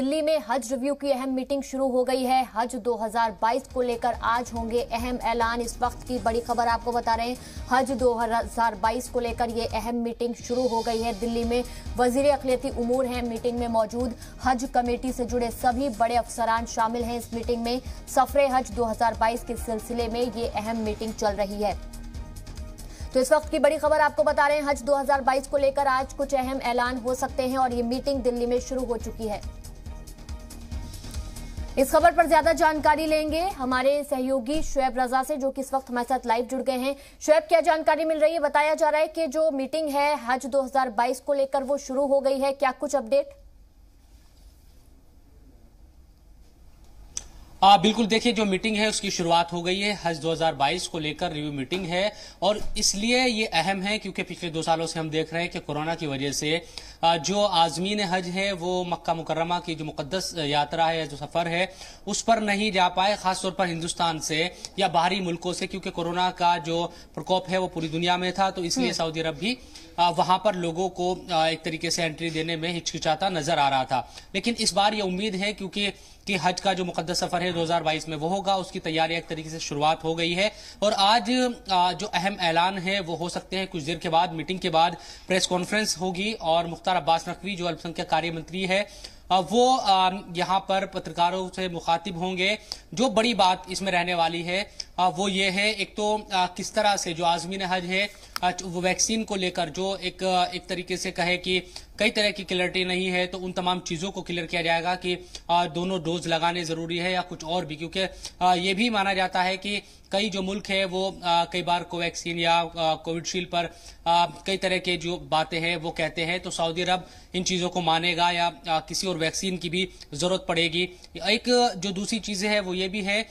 दिल्ली में हज रिव्यू की अहम मीटिंग शुरू हो गई है हज 2022 को लेकर आज होंगे अहम ऐलान इस वक्त की बड़ी खबर आपको बता रहे हैं हज 2022 को लेकर ये अहम मीटिंग शुरू हो गई है दिल्ली में वजीर अखिलती उमूर हैं मीटिंग में मौजूद हज कमेटी से जुड़े सभी बड़े अफसरान शामिल हैं इस मीटिंग में सफरे हज दो के सिलसिले में ये अहम मीटिंग चल रही है तो इस वक्त की बड़ी खबर आपको बता रहे हैं हज 2022 को लेकर आज कुछ अहम ऐलान हो सकते हैं और ये मीटिंग दिल्ली में शुरू हो चुकी है इस खबर पर ज्यादा जानकारी लेंगे हमारे सहयोगी शुएब रजा से जो कि इस वक्त हमारे साथ लाइव जुड़ गए हैं शुएब क्या जानकारी मिल रही है बताया जा रहा है कि जो मीटिंग है हज 2022 को लेकर वो शुरू हो गई है क्या कुछ अपडेट आ, बिल्कुल देखिए जो मीटिंग है उसकी शुरुआत हो गई है हज 2022 को लेकर रिव्यू मीटिंग है और इसलिए ये अहम है क्योंकि पिछले दो सालों से हम देख रहे हैं कि कोरोना की वजह से जो आजमीन हज हैं वो मक्का मुकरमा की जो मुकदस यात्रा है जो सफ़र है उस पर नहीं जा पाए खासतौर पर हिंदुस्तान से या बाहरी मुल्कों से क्योंकि कोरोना का जो प्रकोप है वो पूरी दुनिया में था तो इसलिए हम्म। सऊदी अरब भी वहां पर लोगों को एक तरीके से एंट्री देने में हिचकिचाता नजर आ रहा था लेकिन इस बार ये उम्मीद है क्योंकि कि हज का जो मुकदस सफर है 2022 में वो होगा उसकी तैयारी एक तरीके से शुरुआत हो गई है और आज जो अहम ऐलान है वो हो सकते हैं कुछ देर के बाद मीटिंग के बाद प्रेस कॉन्फ्रेंस होगी और मुख्तार अब्बास नकवी जो अल्पसंख्यक कार्य मंत्री है वो यहाँ पर पत्रकारों से मुखातिब होंगे जो बड़ी बात इसमें रहने वाली है वो ये है एक तो किस तरह से जो आजमीन हज है वो वैक्सीन को लेकर जो एक एक तरीके से कहे कि कई तरह की क्लियरिटी नहीं है तो उन तमाम चीज़ों को क्लियर किया जाएगा कि दोनों डोज लगाने ज़रूरी है या कुछ और भी क्योंकि ये भी माना जाता है कि कई जो मुल्क है वो कई बार कोवैक्सीन या कोविडशील्ड पर कई तरह के जो बातें हैं वो कहते हैं तो सऊदी अरब इन चीज़ों को मानेगा या किसी और वैक्सीन की भी ज़रूरत पड़ेगी एक जो दूसरी चीज़ें है वो ये भी है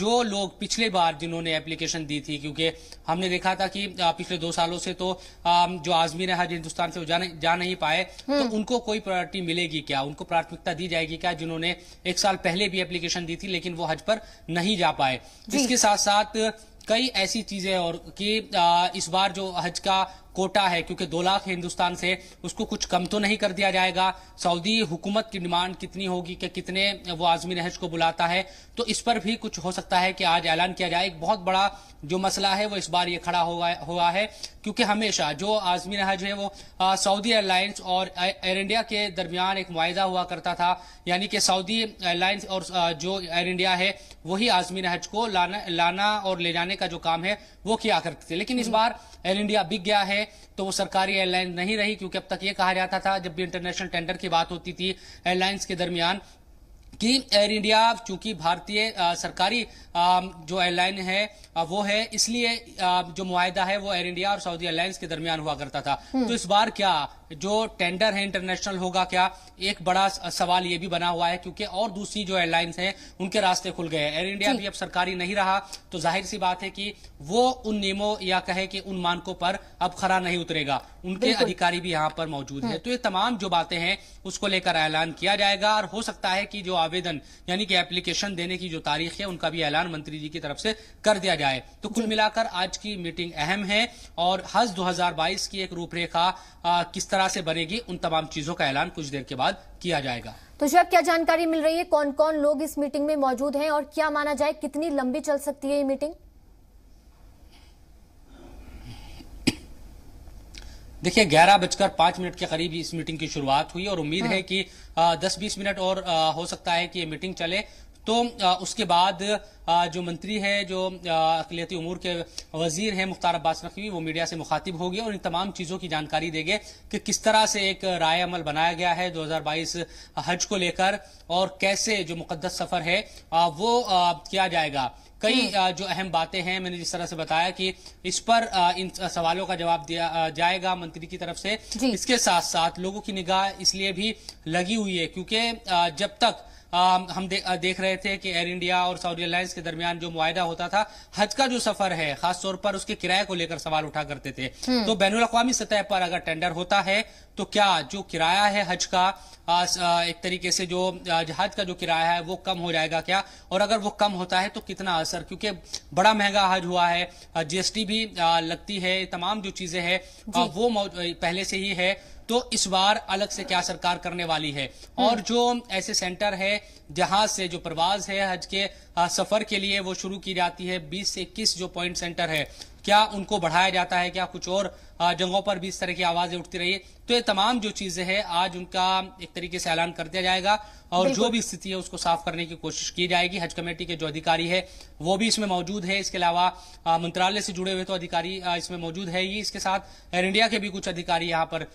जो लोग पिछले बार जिन्होंने एप्लीकेशन दी थी क्योंकि हमने देखा था कि पिछले दो सालों से तो जो आजमीन हज हिंदुस्तान से जा, जा नहीं पाए तो हम्म। उनको कोई प्रायोरिटी मिलेगी क्या उनको प्राथमिकता दी जाएगी क्या जिन्होंने एक साल पहले भी एप्लीकेशन दी थी लेकिन वो हज पर नहीं जा पाए इसके साथ साथ कई ऐसी चीजें और कि इस बार जो हज का कोटा है क्योंकि दो लाख हिंदुस्तान से उसको कुछ कम तो नहीं कर दिया जाएगा सऊदी हुकूमत की डिमांड कितनी होगी कि कितने वो आजमी नहज को बुलाता है तो इस पर भी कुछ हो सकता है कि आज ऐलान किया जाए एक बहुत बड़ा जो मसला है वो इस बार ये खड़ा हुआ हुआ है क्योंकि हमेशा जो आजमी नहज है वो सऊदी एयरलाइंस और एयर इंडिया के दरमियान एक मुआदा हुआ करता था यानी कि सऊदी एयरलाइंस और जो एयर इंडिया है वही आजमी नहज को लाना लाना और ले जाने का जो काम है वो किया करते थे लेकिन इस बार एयर इंडिया बिक गया है तो वो सरकारी एयरलाइन नहीं रही क्योंकि अब तक ये कहा जाता था जब भी इंटरनेशनल टेंडर की बात होती थी एयरलाइंस के दरमियान कि एयर इंडिया चूंकि भारतीय सरकारी आ, जो एयरलाइन है आ, वो है इसलिए आ, जो मुआयदा है वो एयर इंडिया और सऊदी एयरलाइंस के दरमियान हुआ करता था हम्म। तो इस बार क्या जो टेंडर है इंटरनेशनल होगा क्या एक बड़ा सवाल ये भी बना हुआ है क्योंकि और दूसरी जो एयरलाइंस हैं उनके रास्ते खुल गए एयर इंडिया भी अब सरकारी नहीं रहा तो जाहिर सी बात है कि वो उन नियमों या कहे कि उन मानकों पर अब खरा नहीं उतरेगा उनके अधिकारी भी यहां पर मौजूद है हम्म। तो ये तमाम जो बातें हैं उसको लेकर ऐलान किया जाएगा और हो सकता है कि जो आवेदन यानी कि एप्लीकेशन देने की जो तारीख है उनका भी ऐलान मंत्री जी की तरफ से कर दिया जाए तो कुल मिलाकर आज की मीटिंग अहम है और हज 2022 की एक रूपरेखा किस तरह से बनेगी उन तमाम चीजों का ऐलान कुछ देर के बाद किया जाएगा तो शब क्या जानकारी मिल रही है कौन कौन लोग इस मीटिंग में मौजूद है और क्या माना जाए कितनी लंबी चल सकती है ये मीटिंग देखिए ग्यारह बजकर पांच मिनट के करीब इस मीटिंग की शुरुआत हुई और उम्मीद हाँ। है कि दस बीस मिनट और आ, हो सकता है कि ये मीटिंग चले तो उसके बाद जो मंत्री है जो अकलीती उमूर के वजीर हैं मुख्तार अब्बास नकवी वो मीडिया से मुखातिब होगी और इन तमाम चीज़ों की जानकारी देंगे कि किस तरह से एक राय अमल बनाया गया है 2022 हज को लेकर और कैसे जो मुकदस सफ़र है वो किया जाएगा कई हम्म। जो अहम बातें हैं मैंने जिस तरह से बताया कि इस पर इन सवालों का जवाब दिया जाएगा मंत्री की तरफ से इसके साथ साथ लोगों की निगाह इसलिए भी लगी हुई है क्योंकि जब तक हम दे, देख रहे थे कि एयर इंडिया और सऊदी एयरलाइंस के दरमियान जो मुआदा होता था हज का जो सफर है खासतौर पर उसके किराए को लेकर सवाल उठा करते थे हम्म। तो बैन अवी सतह पर अगर टेंडर होता है तो क्या जो किराया है हज का आ, एक तरीके से जो हज का जो किराया है वो कम हो जाएगा क्या और अगर वो कम होता है तो कितना असर क्योंकि बड़ा महंगा हज हुआ है जीएसटी भी लगती है तमाम जो चीजें हैं वो पहले से ही है तो इस बार अलग से क्या सरकार करने वाली है और जो ऐसे सेंटर है जहां से जो प्रवास है हज के सफर के लिए वो शुरू की जाती है 20 से 21 जो पॉइंट सेंटर है क्या उनको बढ़ाया जाता है क्या कुछ और जगहों पर भी इस तरह की आवाजें उठती रही तो ये तमाम जो चीजें हैं आज उनका एक तरीके से ऐलान कर दिया जाएगा और जो भी स्थिति है उसको साफ करने की कोशिश की जाएगी हज कमेटी के जो अधिकारी है वो भी इसमें मौजूद है इसके अलावा मंत्रालय से जुड़े हुए तो अधिकारी इसमें मौजूद है ही इसके साथ एयर इंडिया के भी कुछ अधिकारी यहाँ पर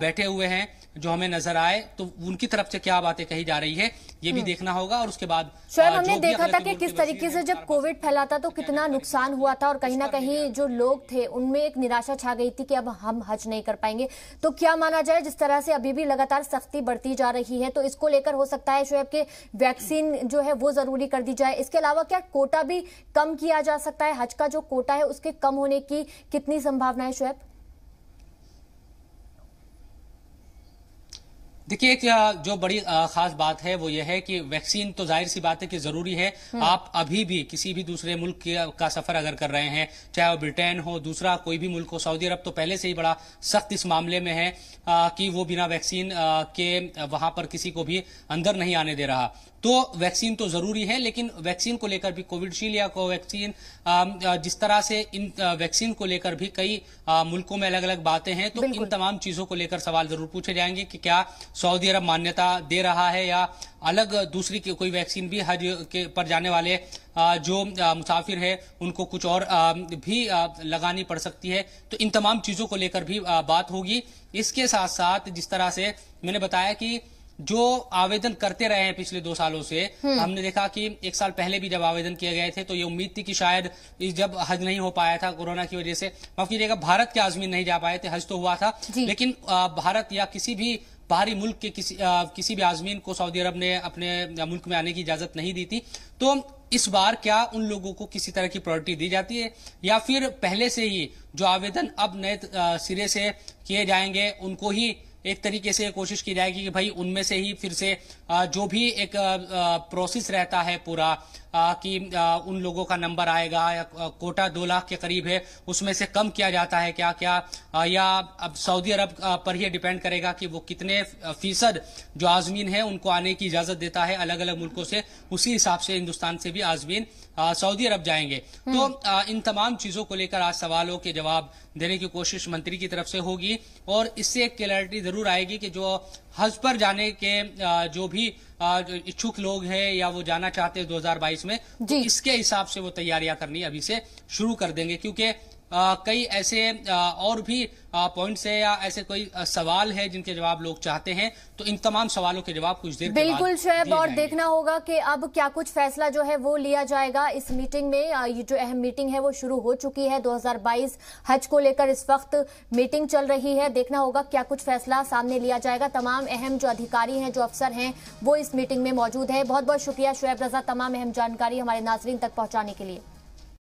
बैठे हुए हैं जो हमें नजर आए तो उनकी तरफ से क्या बातें कही जा रही है ये भी हम्म। देखना होगा और उसके बाद स्वयं हमने देखा था कि किस तरीके से जब कोविड फैला था तो कितना नुकसान हुआ था और कहीं ना कहीं जो लोग थे उनमें एक निराशा छा गई थी कि अब हम हज नहीं कर पाएंगे तो क्या माना जाए जिस तरह से अभी भी लगातार सख्ती बढ़ती जा रही है तो इसको लेकर हो सकता है शोएब के वैक्सीन जो है वो जरूरी कर दी जाए इसके अलावा क्या कोटा भी कम किया जा सकता है हज का जो कोटा है उसके कम होने की कितनी संभावना है शोएब देखिए एक जो बड़ी खास बात है वो यह है कि वैक्सीन तो जाहिर सी बात है कि जरूरी है हम्म। आप अभी भी किसी भी दूसरे मुल्क का सफर अगर कर रहे हैं चाहे वो ब्रिटेन हो दूसरा कोई भी मुल्क हो सऊदी अरब तो पहले से ही बड़ा सख्त इस मामले में है कि वो बिना वैक्सीन के वहां पर किसी को भी अंदर नहीं आने दे रहा तो वैक्सीन तो जरूरी है लेकिन वैक्सीन को लेकर भी कोविडशील्ड या कोवैक्सीन जिस तरह से इन वैक्सीन को लेकर भी कई मुल्कों में अलग अलग बातें हैं तो इन तमाम चीजों को लेकर सवाल जरूर पूछे जाएंगे कि क्या सऊदी अरब मान्यता दे रहा है या अलग दूसरी कोई वैक्सीन भी हज के पर जाने वाले जो मुसाफिर है उनको कुछ और भी लगानी पड़ सकती है तो इन तमाम चीजों को लेकर भी बात होगी इसके साथ साथ जिस तरह से मैंने बताया कि जो आवेदन करते रहे हैं पिछले दो सालों से हम्म। हमने देखा कि एक साल पहले भी जब आवेदन किए गए थे तो ये उम्मीद थी कि शायद जब हज नहीं हो पाया था कोरोना की वजह से माफ कीजिएगा भारत के आजमीन नहीं जा पाए थे हज तो हुआ था लेकिन भारत या किसी भी बाहरी मुल्क के किसी आ, किसी भी आजमीन को सऊदी अरब ने अपने मुल्क में आने की इजाजत नहीं दी थी तो इस बार क्या उन लोगों को किसी तरह की प्रायोरिटी दी जाती है या फिर पहले से ही जो आवेदन अब नए सिरे से किए जाएंगे उनको ही एक तरीके से कोशिश की जाएगी कि भाई उनमें से ही फिर से जो भी एक प्रोसेस रहता है पूरा कि उन लोगों का नंबर आएगा या कोटा दो लाख के करीब है उसमें से कम किया जाता है क्या क्या या अब सऊदी अरब पर ही डिपेंड करेगा कि वो कितने फीसद जो आजमीन है उनको आने की इजाजत देता है अलग अलग मुल्कों से उसी हिसाब से हिंदुस्तान से भी आजमीन सऊदी अरब जाएंगे हम्म। तो आ, इन तमाम चीजों को लेकर आज सवालों के जवाब देने की कोशिश मंत्री की तरफ से होगी और इससे एक क्लैरिटी जरूर आएगी कि जो हज पर जाने के जो भी इच्छुक लोग हैं या वो जाना चाहते हैं 2022 में तो इसके हिसाब से वो तैयारियां करनी अभी से शुरू कर देंगे क्योंकि कई ऐसे और भी पॉइंट्स है या ऐसे कोई सवाल है जिनके जवाब लोग चाहते हैं तो इन तमाम सवालों के जवाब कुछ देर बिल्कुल शैब और देखना होगा कि अब क्या कुछ फैसला जो है वो लिया जाएगा इस मीटिंग में ये जो अहम मीटिंग है वो शुरू हो चुकी है 2022 हज को लेकर इस वक्त मीटिंग चल रही है देखना होगा क्या कुछ फैसला सामने लिया जाएगा तमाम अहम जो अधिकारी हैं जो अफसर हैं वो इस मीटिंग में मौजूद है बहुत बहुत शुक्रिया शुएब रजा तमाम अहम जानकारी हमारे नाजरीन तक पहुंचाने के लिए